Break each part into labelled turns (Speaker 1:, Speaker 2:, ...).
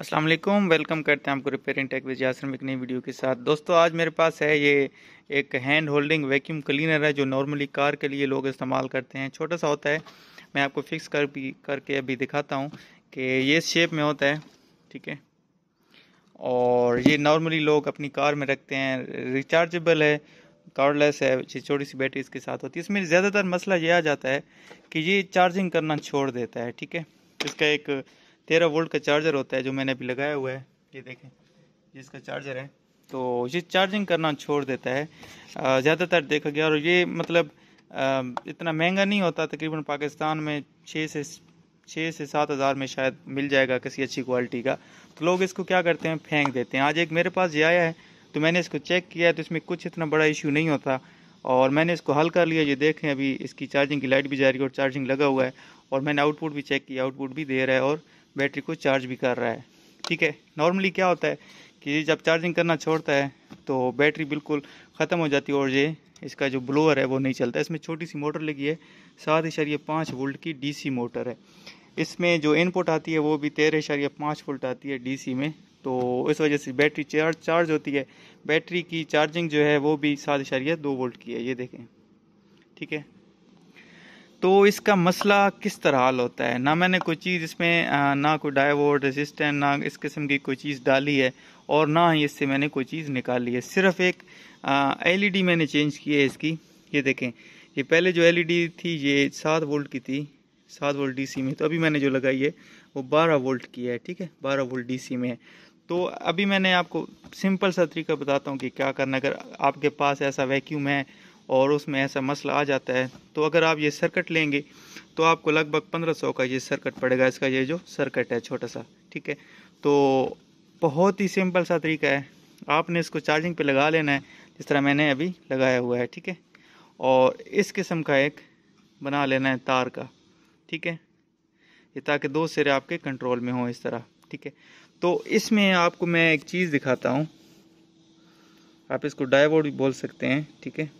Speaker 1: अस्सलाम वालेकुम वेलकम करते हैं आपको रिपेयरिंग टेक विज में एक नई वीडियो के साथ दोस्तों आज मेरे पास है ये एक हैंड होल्डिंग वैक्यूम क्लीनर है जो नॉर्मली कार के लिए लोग इस्तेमाल करते हैं छोटा सा होता है मैं आपको फिक्स कर भी करके अभी दिखाता हूँ कि ये शेप में होता है ठीक है और ये नॉर्मली लोग अपनी कार में रखते हैं रिचार्जेबल है कार्डलेस है छोटी सी बैटरी इसके साथ होती है इसमें ज़्यादातर मसला ये आ जाता है कि ये चार्जिंग करना छोड़ देता है ठीक है इसका एक तेरह वोल्ट का चार्जर होता है जो मैंने अभी लगाया हुआ है ये देखें जिसका चार्जर है तो ये चार्जिंग करना छोड़ देता है ज़्यादातर देखा गया और ये मतलब इतना महंगा नहीं होता तकरीबन पाकिस्तान में छः से छः से सात हज़ार में शायद मिल जाएगा किसी अच्छी क्वालिटी का तो लोग इसको क्या करते हैं फेंक देते हैं आज एक मेरे पास ये आया है तो मैंने इसको चेक किया है तो इसमें कुछ इतना बड़ा इशू नहीं होता और मैंने इसको हल कर लिया ये देखें अभी इसकी चार्जिंग की लाइट भी जा रही है और चार्जिंग लगा हुआ है और मैंने आउटपुट भी चेक किया आउटपुट भी दे रहा है और बैटरी को चार्ज भी कर रहा है ठीक है नॉर्मली क्या होता है कि जब चार्जिंग करना छोड़ता है तो बैटरी बिल्कुल ख़त्म हो जाती है और ये इसका जो ब्लोअर है वो नहीं चलता इसमें छोटी सी मोटर लगी है सात इशारिया पाँच वोल्ट की डीसी मोटर है इसमें जो इनपुट आती है वो भी तेरह इशारिया पाँच वोल्ट आती है डीसी में तो इस वजह से बैटरी चार्ज चार्ज होती है बैटरी की चार्जिंग जो है वो भी सात इशारिया दो वोल्ट की है ये देखें ठीक है तो इसका मसला किस तरह हल होता है ना मैंने कोई चीज़ इसमें ना कोई डाइवोर्ट रेजिस्टेंट ना इस किस्म की कोई चीज़ डाली है और ना ही इससे मैंने कोई चीज़ निकाली है सिर्फ एक एलईडी e मैंने चेंज की है इसकी ये देखें ये पहले जो एलईडी e थी ये सात वोल्ट की थी सात वोल्ट डीसी में तो अभी मैंने जो लगाई है वो बारह वोल्ट की है ठीक है बारह वोल्ट डीसी में है तो अभी मैंने आपको सिंपल सा तरीका बताता हूँ कि क्या करना अगर आपके पास ऐसा वैक्यूम है और उसमें ऐसा मसला आ जाता है तो अगर आप ये सर्कट लेंगे तो आपको लगभग पंद्रह सौ का ये सर्कट पड़ेगा इसका ये जो सर्कट है छोटा सा ठीक है तो बहुत ही सिंपल सा तरीका है आपने इसको चार्जिंग पे लगा लेना है जिस तरह मैंने अभी लगाया हुआ है ठीक है और इस किस्म का एक बना लेना है तार का ठीक है ये ताकि दो सिरे आपके कंट्रोल में हों इस तरह ठीक है तो इसमें आपको मैं एक चीज़ दिखाता हूँ आप इसको डाइवोर्ड भी बोल सकते हैं ठीक है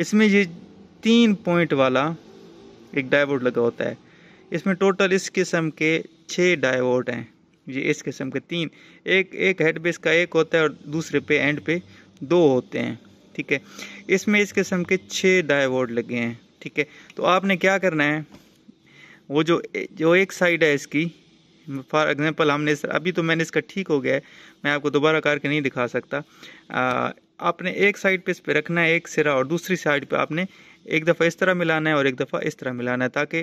Speaker 1: इसमें ये तीन पॉइंट वाला एक डायवोट लगा होता है इसमें टोटल इस किस्म के छः डायवोट हैं ये इस किस्म के तीन एक एक हेड बेस का एक होता है और दूसरे पे एंड पे दो होते हैं ठीक है इसमें इस किस्म के छः डायवोट लगे हैं ठीक है तो आपने क्या करना है वो जो जो एक साइड है इसकी फॉर एग्जांपल हमने अभी तो मैंने इसका ठीक हो गया है मैं आपको दोबारा करके नहीं दिखा सकता आ, आपने एक साइड पे इस पर रखना है एक सिरा और दूसरी साइड पे आपने एक दफ़ा इस तरह मिलाना है और एक दफ़ा इस तरह मिलाना है ताकि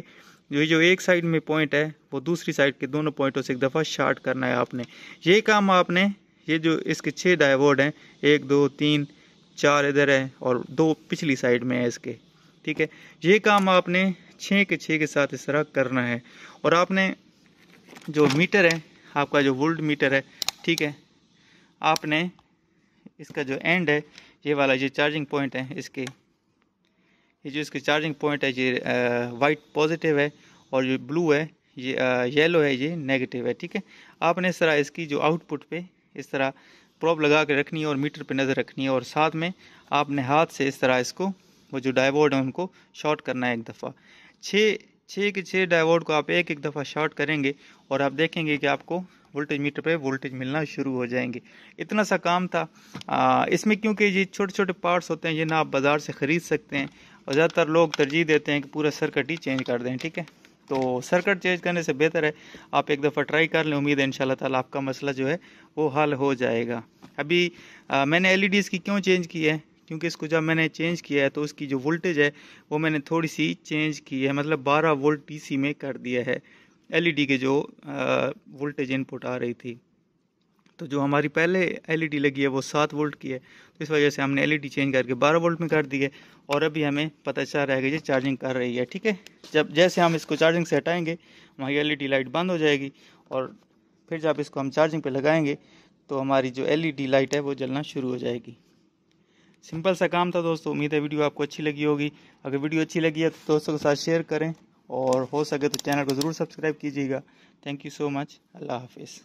Speaker 1: जो जो एक साइड में पॉइंट है वो दूसरी साइड के दोनों पॉइंटों से एक दफ़ा शार्ट करना है आपने ये काम आपने ये जो इसके छः डाइवर्ड हैं एक दो तीन चार इधर है और दो पिछली साइड में है इसके ठीक है ये काम आपने छः के छः के साथ इस तरह करना है और आपने जो मीटर है आपका जो वोल्ट मीटर है ठीक है आपने इसका जो एंड है ये वाला जो चार्जिंग पॉइंट है इसके ये जो इसकी चार्जिंग पॉइंट है ये वाइट पॉजिटिव है और जो ब्लू है ये येलो है ये नेगेटिव है ठीक है आपने इस तरह इसकी जो आउटपुट पे इस तरह प्रॉप लगा के रखनी है और मीटर पे नज़र रखनी है और साथ में आपने हाथ से इस तरह इसको वो जो डाइवोर्ड है उनको शॉर्ट करना है एक दफ़ा छः छः के छः डाइवोर्ड को आप एक एक दफ़ा शॉर्ट करेंगे और आप देखेंगे कि आपको वोल्टेज मीटर पे वोल्टेज मिलना शुरू हो जाएंगे इतना सा काम था आ, इसमें क्योंकि ये छोटे छोटे पार्ट्स होते हैं जिन्हें आप बाज़ार से ख़रीद सकते हैं और ज़्यादातर लोग तरजीह देते हैं कि पूरा सर्कट ही चेंज कर दें ठीक है तो सर्कट चेंज करने से बेहतर है आप एक दफ़ा ट्राई कर लें उम्मीद है इन शाला आपका मसला जो है वो हल हो जाएगा अभी आ, मैंने एल e की क्यों चेंज की है क्योंकि इसको जब मैंने चेंज किया है तो उसकी जो वोल्टेज है वो मैंने थोड़ी सी चेंज की है मतलब 12 वोल्ट डीसी में कर दिया है एलईडी e के जो वोल्टेज इनपुट आ रही थी तो जो हमारी पहले एलईडी e लगी है वो सात वोल्ट की है तो इस वजह से हमने एलईडी चेंज e करके बारह वोल्ट में कर दी है और अभी हमें पता चल रहा है कि ये चार्जिंग कर रही है ठीक है जब जैसे हम इसको चार्जिंग से हटाएंगे हमारी एलईडी लाइट बंद हो जाएगी और फिर जब इसको हम चार्जिंग पर लगाएंगे तो हमारी जो एल लाइट है वो जलना शुरू हो जाएगी सिंपल सा काम था दोस्तों उम्मीद है वीडियो आपको अच्छी लगी होगी अगर वीडियो अच्छी लगी है तो दोस्तों के साथ शेयर करें और हो सके तो चैनल को ज़रूर सब्सक्राइब कीजिएगा थैंक यू सो मच अल्लाह हाफिज़